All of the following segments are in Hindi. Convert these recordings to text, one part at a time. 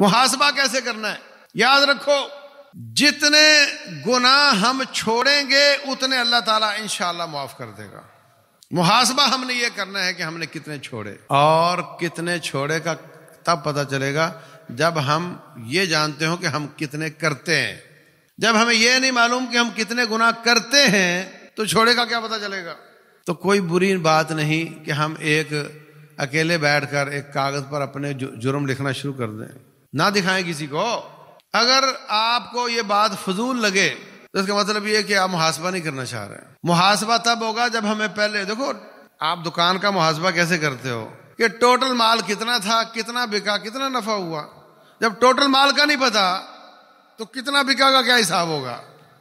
मुहासबा कैसे करना है याद रखो जितने गुनाह हम छोड़ेंगे उतने अल्लाह ताला इंशाल्लाह माफ कर देगा मुहासबा हमने ये करना है कि हमने कितने छोड़े और कितने छोड़े का तब पता चलेगा जब हम ये जानते हो कि हम कितने करते हैं जब हमें यह नहीं मालूम कि हम कितने गुनाह करते हैं तो छोड़े का क्या पता चलेगा तो कोई बुरी बात नहीं कि हम एक अकेले बैठकर एक कागज़ पर अपने जुर्म लिखना शुरू कर दें ना दिखाएं किसी को अगर आपको ये बात फजूल लगे तो इसका मतलब ये कि आप मुहासबा नहीं करना चाह रहे मुहासबा तब होगा जब हमें पहले देखो आप दुकान का मुहासबा कैसे करते हो कि टोटल माल कितना था कितना बिका कितना नफा हुआ जब टोटल माल का नहीं पता तो कितना बिका का क्या हिसाब होगा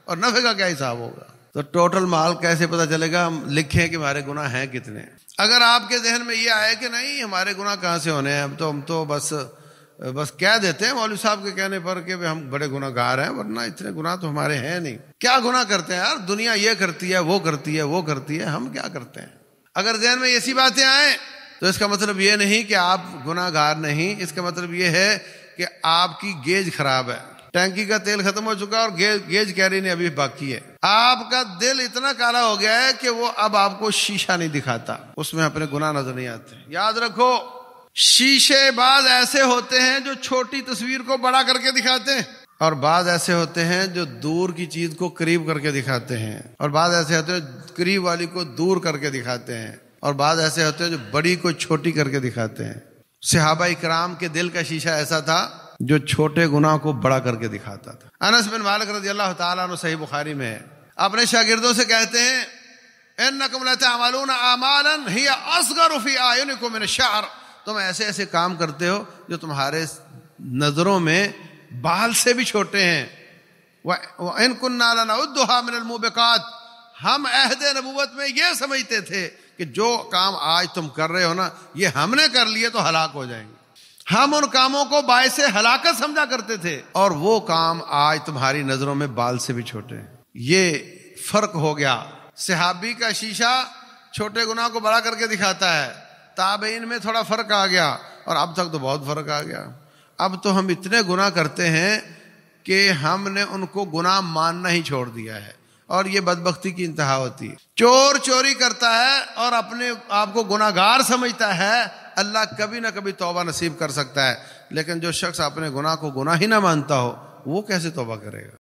और नफे का क्या हिसाब होगा तो टोटल माल कैसे पता चलेगा हम लिखे कि हमारे गुना हैं कितने अगर आपके जहन में ये आए कि नहीं हमारे गुना कहाँ से होने हैं अब तो हम तो बस बस कह देते हैं मौलवी साहब के कहने पर कि हम बड़े गुनागार हैं वरना इतने गुनाह तो हमारे हैं नहीं क्या गुनाह करते हैं यार दुनिया ये करती है वो करती है वो करती है हम क्या करते हैं अगर जहन में ऐसी बातें आए तो इसका मतलब ये नहीं कि आप गुनागार नहीं इसका मतलब ये है कि आपकी गेज खराब है टैंकी का तेल खत्म हो चुका है और गेज गेज कैरी ने अभी बाकी है आपका दिल इतना काला हो गया है कि वो अब आपको शीशा नहीं दिखाता उसमें अपने गुना नजर नहीं आते याद रखो शीशे बाज ऐसे होते हैं जो छोटी तस्वीर को बड़ा करके दिखाते हैं और बाद ऐसे होते हैं जो दूर की चीज को करीब करके दिखाते हैं और बाज ऐसे होते हैं करीब वाली को दूर करके दिखाते हैं और बाज ऐसे होते हैं जो बड़ी को छोटी करके दिखाते हैं सिहाबा इकराम के दिल का शीशा ऐसा था जो छोटे गुनाह को बड़ा करके दिखाता था अनस बिन मालिक रजी अल्लाह तु सही बुखारी में अपने शागिर्दों से कहते हैं तुम ऐसे ऐसे काम करते हो जो तुम्हारे नजरों में बाल से भी छोटे हैं वह इनकुन मुबकात हम अहद नबूत में यह समझते थे कि जो काम आज तुम कर रहे हो ना ये हमने कर लिए तो हलाक हो जाएंगे हम उन कामों को से हलाकत समझा करते थे और वो काम आज तुम्हारी नजरों में बाल से भी छोटे हैं ये फर्क हो गया सिहाबी का शीशा छोटे गुनाह को बड़ा करके दिखाता है ताबेन में थोड़ा फर्क आ गया और अब तक तो बहुत फर्क आ गया अब तो हम इतने गुना करते हैं कि हमने उनको गुनाह मानना ही छोड़ दिया है और ये बदबख्ती की इंतहा होती है चोर चोरी करता है और अपने आप को गुनागार समझता है अल्लाह कभी ना कभी तोबा नसीब कर सकता है लेकिन जो शख्स अपने गुनाह को गुना ही ना मानता हो वो कैसे तोबा करेगा